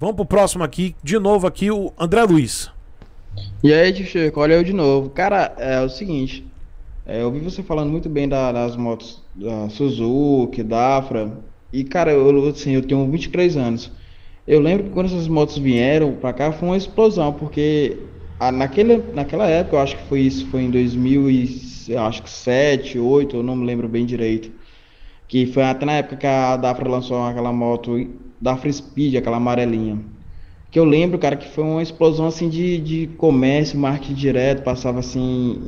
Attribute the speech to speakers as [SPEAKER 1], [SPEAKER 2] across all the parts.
[SPEAKER 1] Vamos pro próximo aqui, de novo aqui, o André Luiz. E aí, tio olha é eu de novo. Cara, é o seguinte, é, eu ouvi você falando muito bem da, das motos da Suzuki, Dafra, e cara, eu, assim, eu tenho 23 anos. Eu lembro que quando essas motos vieram pra cá, foi uma explosão, porque a, naquele, naquela época, eu acho que foi isso, foi em 2007, 2008, eu não me lembro bem direito, que foi até na época que a Dafra lançou aquela moto da Frispeed, aquela amarelinha. Que eu lembro, cara, que foi uma explosão assim de, de comércio, marketing direto, passava assim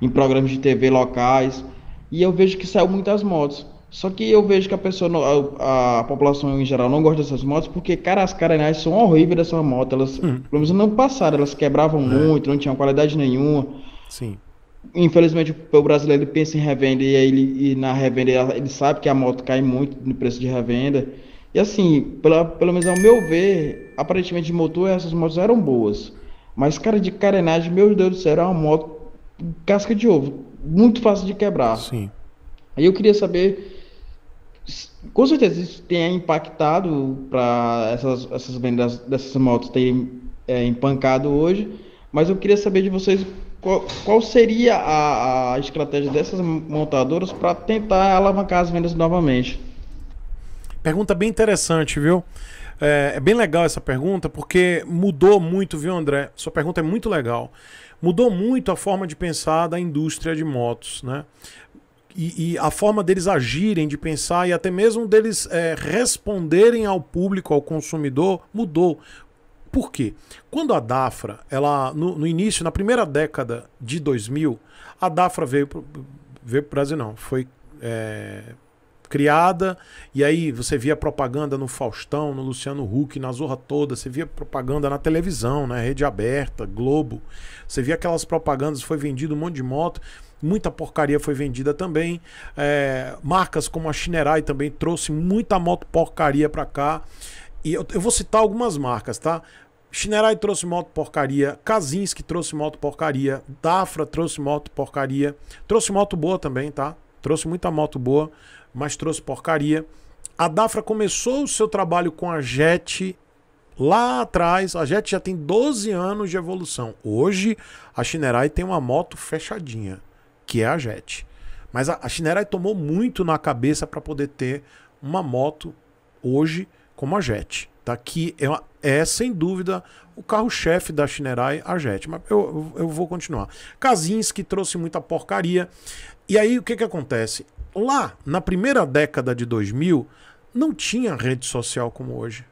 [SPEAKER 1] em, em programas de TV locais. E eu vejo que saiu muitas motos. Só que eu vejo que a pessoa, a, a, população em geral não gosta dessas motos, porque, cara, as carenais são horríveis dessas motos. Elas, hum. pelo menos não passaram, elas quebravam é. muito, não tinham qualidade nenhuma. Sim. Infelizmente, o brasileiro pensa em revenda e, ele, e na revenda ele sabe que a moto cai muito no preço de revenda. E assim, pela, pelo menos ao meu ver, aparentemente de motor essas motos eram boas. Mas cara de carenagem, meu Deus do céu, era uma moto casca de ovo, muito fácil de quebrar. Sim. Aí eu queria saber com certeza isso tenha impactado para essas, essas vendas dessas motos terem é, empancado hoje, mas eu queria saber de vocês qual, qual seria a, a estratégia dessas montadoras para tentar alavancar as vendas novamente. Pergunta bem interessante, viu?
[SPEAKER 2] É, é, bem legal essa pergunta, porque mudou muito, viu, André? Sua pergunta é muito legal. Mudou muito a forma de pensar da indústria de motos, né? E, e a forma deles agirem, de pensar e até mesmo deles é, responderem ao público, ao consumidor, mudou. Por quê? Quando a Dafra, ela no, no início, na primeira década de 2000, a Dafra veio para veio o Brasil, não, foi é, criada, e aí você via propaganda no Faustão, no Luciano Huck, na Zorra toda, você via propaganda na televisão, né? rede aberta, Globo, você via aquelas propagandas, foi vendido um monte de moto, muita porcaria foi vendida também, é, marcas como a Shinerai também trouxe muita moto porcaria para cá, e eu, eu vou citar algumas marcas, tá? Shinerai trouxe moto porcaria, Kazinski trouxe moto porcaria, Dafra trouxe moto porcaria, trouxe moto boa também, tá? Trouxe muita moto boa, mas trouxe porcaria. A Dafra começou o seu trabalho com a JET lá atrás. A JET já tem 12 anos de evolução. Hoje, a Shinerai tem uma moto fechadinha, que é a JET. Mas a, a Shinerai tomou muito na cabeça para poder ter uma moto hoje como a JET. Tá? Que é, uma, é sem dúvida, o carro-chefe da Shinerai, a JET. Mas eu, eu vou continuar. Kazinski trouxe muita porcaria. E aí, o que, que acontece? lá na primeira década de 2000 não tinha rede social como hoje.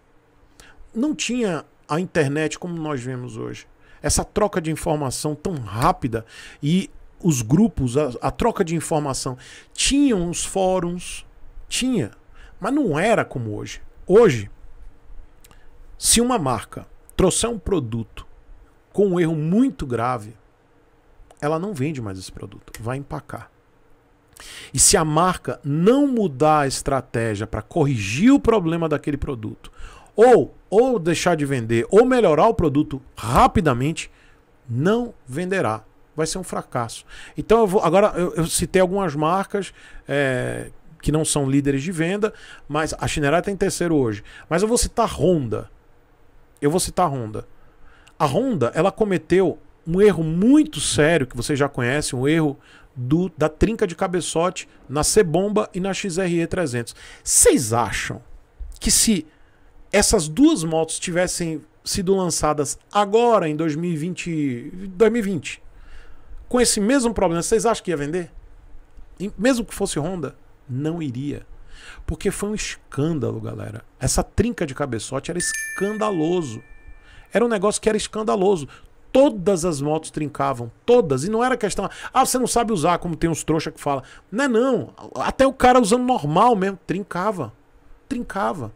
[SPEAKER 2] Não tinha a internet como nós vemos hoje. Essa troca de informação tão rápida e os grupos, a, a troca de informação. Tinham os fóruns, tinha, mas não era como hoje. Hoje, se uma marca trouxer um produto com um erro muito grave, ela não vende mais esse produto, vai empacar. E se a marca não mudar a estratégia para corrigir o problema daquele produto, ou, ou deixar de vender, ou melhorar o produto rapidamente, não venderá. Vai ser um fracasso. Então, eu vou, agora eu, eu citei algumas marcas é, que não são líderes de venda, mas a está tem terceiro hoje. Mas eu vou citar Honda. Eu vou citar Honda. A Honda, ela cometeu um erro muito sério que você já conhece, um erro do, da trinca de cabeçote na C-bomba e na XRE 300. Vocês acham que se essas duas motos tivessem sido lançadas agora em 2020, 2020 com esse mesmo problema, vocês acham que ia vender? E mesmo que fosse Honda, não iria. Porque foi um escândalo, galera. Essa trinca de cabeçote era escandaloso. Era um negócio que era escandaloso todas as motos trincavam, todas. E não era questão, ah, você não sabe usar, como tem uns trouxa que fala. Não é não, até o cara usando normal mesmo, trincava, trincava.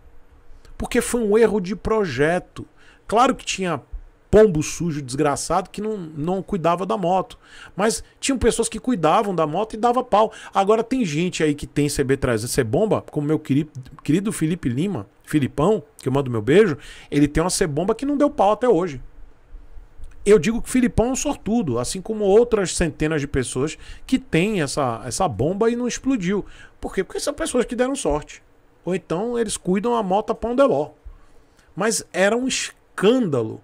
[SPEAKER 2] Porque foi um erro de projeto. Claro que tinha pombo sujo desgraçado que não, não cuidava da moto. Mas tinham pessoas que cuidavam da moto e dava pau. Agora tem gente aí que tem CB300, é bomba, como meu querido, querido Felipe Lima, Filipão, que eu mando meu beijo, ele tem uma C-bomba que não deu pau até hoje eu digo que o Filipão é um sortudo, assim como outras centenas de pessoas que têm essa, essa bomba e não explodiu. Por quê? Porque são pessoas que deram sorte. Ou então eles cuidam a mota Pandeló. Mas era um escândalo.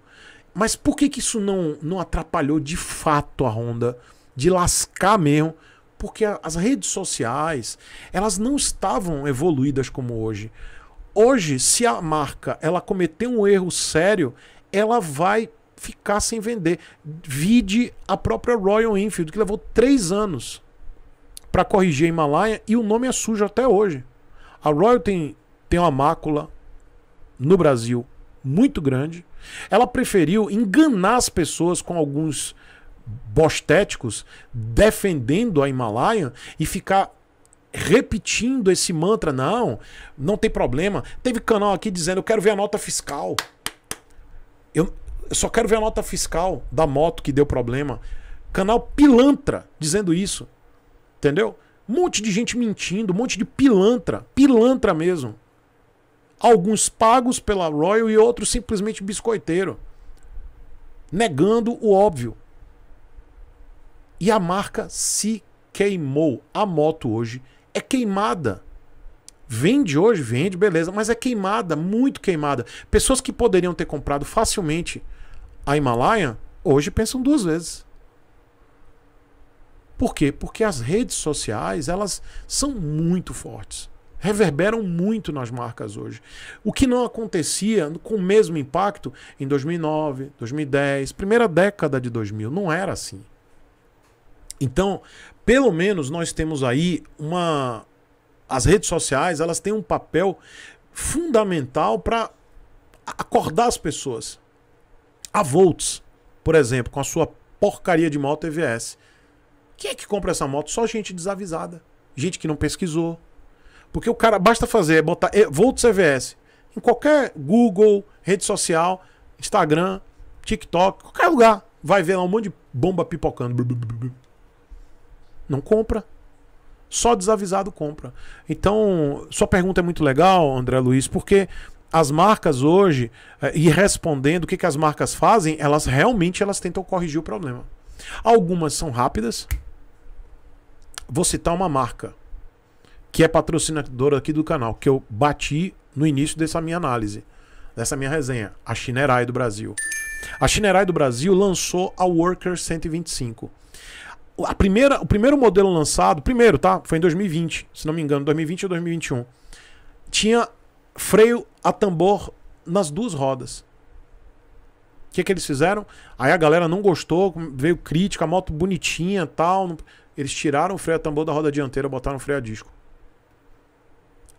[SPEAKER 2] Mas por que, que isso não, não atrapalhou de fato a Honda? De lascar mesmo? Porque a, as redes sociais, elas não estavam evoluídas como hoje. Hoje, se a marca ela cometer um erro sério, ela vai ficar sem vender. Vide a própria Royal Enfield, que levou três anos para corrigir a Himalaia e o nome é sujo até hoje. A Royal tem, tem uma mácula no Brasil muito grande. Ela preferiu enganar as pessoas com alguns bostéticos defendendo a Himalaia e ficar repetindo esse mantra não, não tem problema. Teve canal aqui dizendo, eu quero ver a nota fiscal. Eu, eu só quero ver a nota fiscal da moto que deu problema. Canal pilantra dizendo isso. Entendeu? Um monte de gente mentindo, um monte de pilantra. Pilantra mesmo. Alguns pagos pela Royal e outros simplesmente biscoiteiro. Negando o óbvio. E a marca se queimou. A moto hoje é queimada. Vende hoje, vende, beleza, mas é queimada, muito queimada. Pessoas que poderiam ter comprado facilmente a Himalaia, hoje pensam duas vezes. Por quê? Porque as redes sociais, elas são muito fortes. Reverberam muito nas marcas hoje. O que não acontecia com o mesmo impacto em 2009, 2010, primeira década de 2000, não era assim. Então, pelo menos nós temos aí uma as redes sociais, elas têm um papel fundamental para acordar as pessoas a Volts, por exemplo, com a sua porcaria de moto EVS. Quem é que compra essa moto? Só gente desavisada. Gente que não pesquisou. Porque o cara basta fazer, botar Volts EVS em qualquer Google, rede social, Instagram, TikTok, qualquer lugar. Vai ver lá um monte de bomba pipocando. Não compra. Só desavisado compra. Então, sua pergunta é muito legal, André Luiz, porque as marcas hoje, eh, e respondendo o que, que as marcas fazem, elas realmente elas tentam corrigir o problema. Algumas são rápidas. Vou citar uma marca que é patrocinadora aqui do canal, que eu bati no início dessa minha análise, dessa minha resenha, a Chinerai do Brasil. A Chinerai do Brasil lançou a Worker 125. A primeira, o primeiro modelo lançado, primeiro, tá? Foi em 2020, se não me engano, 2020 ou 2021. Tinha freio a tambor nas duas rodas. O que, que eles fizeram? Aí a galera não gostou, veio crítica, a moto bonitinha tal. Não... Eles tiraram o freio a tambor da roda dianteira, botaram o freio a disco.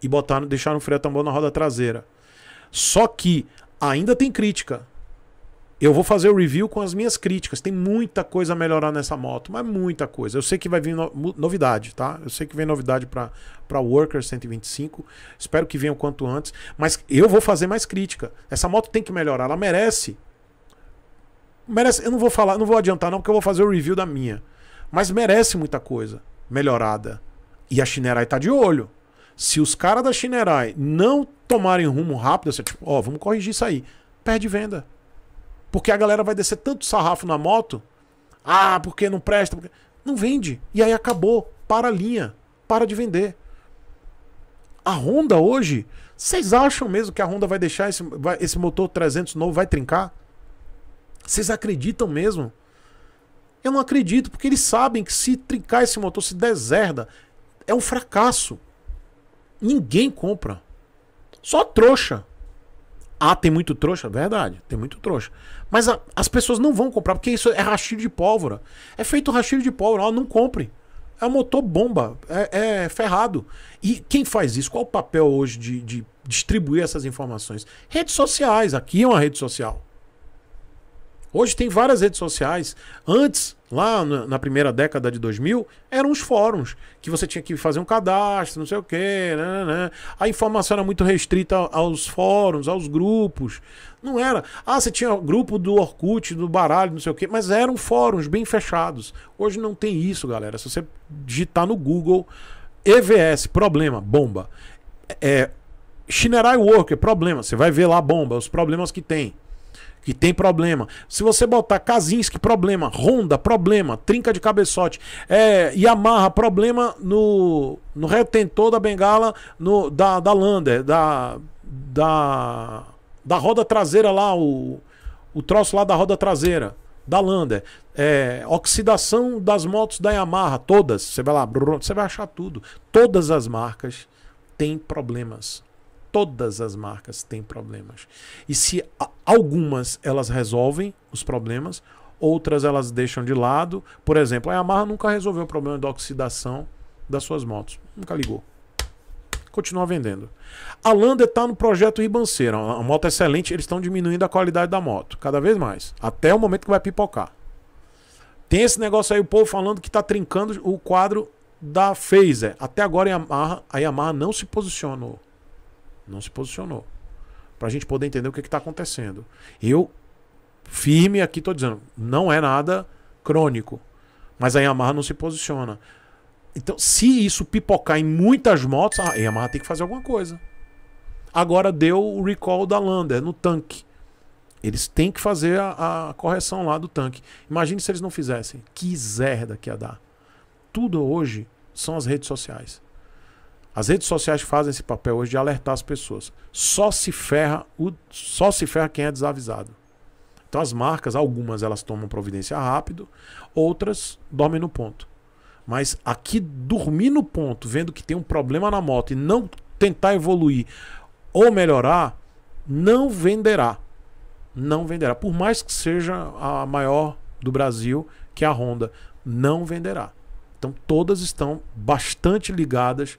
[SPEAKER 2] E botaram, deixaram o freio a tambor na roda traseira. Só que ainda tem crítica. Eu vou fazer o review com as minhas críticas. Tem muita coisa a melhorar nessa moto, mas muita coisa. Eu sei que vai vir no novidade, tá? Eu sei que vem novidade para Worker 125. Espero que venha o quanto antes. Mas eu vou fazer mais crítica. Essa moto tem que melhorar. Ela merece. merece eu não vou falar, não vou adiantar, não, porque eu vou fazer o review da minha. Mas merece muita coisa melhorada. E a Shinerai tá de olho. Se os caras da Shinerai não tomarem rumo rápido, você, tipo, ó, oh, vamos corrigir isso aí. Perde venda. Porque a galera vai descer tanto sarrafo na moto. Ah, porque não presta. Porque... Não vende. E aí acabou. Para a linha. Para de vender. A Honda hoje. Vocês acham mesmo que a Honda vai deixar esse, vai, esse motor 300 novo? Vai trincar? Vocês acreditam mesmo? Eu não acredito, porque eles sabem que se trincar esse motor, se deserda, é um fracasso. Ninguém compra. Só trouxa. Ah, tem muito trouxa? Verdade, tem muito trouxa. Mas a, as pessoas não vão comprar, porque isso é rastilho de pólvora. É feito rastilho de pólvora, ó, não compre. É um motor bomba, é, é, ferrado. E quem faz isso? Qual o papel hoje de, de distribuir essas informações? Redes sociais, aqui é uma rede social. Hoje tem várias redes sociais. Antes, lá na primeira década de 2000, eram os fóruns, que você tinha que fazer um cadastro, não sei o quê. Né, né. né. A informação era muito restrita aos fóruns, aos grupos. Não era. Ah, você tinha grupo do Orkut, do Baralho, não sei o quê, mas eram fóruns bem fechados. Hoje não tem isso, galera. Se você digitar no Google EVS, problema, bomba. É, é, Shinerai Worker, problema. Você vai ver lá a bomba, os problemas que tem que tem problema. Se você botar Kazinski, problema. Honda, problema. Trinca de cabeçote. É, Yamaha, problema no, no retentor da bengala no, da, da Lander, da, da, da roda traseira lá, o, o troço lá da roda traseira da Lander. É, oxidação das motos da Yamaha, todas. Você vai lá, você vai achar tudo. Todas as marcas têm problemas todas as marcas têm problemas. E se algumas elas resolvem os problemas, outras elas deixam de lado. Por exemplo, a Yamaha nunca resolveu o problema da oxidação das suas motos. Nunca ligou. Continua vendendo. A Lander está no projeto Ribanceira. A moto é excelente, eles estão diminuindo a qualidade da moto cada vez mais. Até o momento que vai pipocar. Tem esse negócio aí, o povo falando que está trincando o quadro da Phaser. Até agora a Yamaha, a Yamaha não se posicionou. Não se posicionou. Para a gente poder entender o que está acontecendo. Eu, firme aqui, estou dizendo, não é nada crônico. Mas a Yamaha não se posiciona. Então, se isso pipocar em muitas motos, a Yamaha tem que fazer alguma coisa. Agora deu o recall da Lander no tanque. Eles têm que fazer a, a correção lá do tanque. Imagine se eles não fizessem. Que zerda que ia dar. Tudo hoje são as redes sociais. As redes sociais fazem esse papel hoje de alertar as pessoas. Só se ferra, o, só se ferra quem é desavisado. Então as marcas, algumas elas tomam providência rápido, outras dormem no ponto. Mas aqui dormir no ponto, vendo que tem um problema na moto e não tentar evoluir ou melhorar, não venderá. Não venderá. Por mais que seja a maior do Brasil, que é a Honda, não venderá. Então todas estão bastante ligadas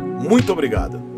[SPEAKER 2] Muito obrigado.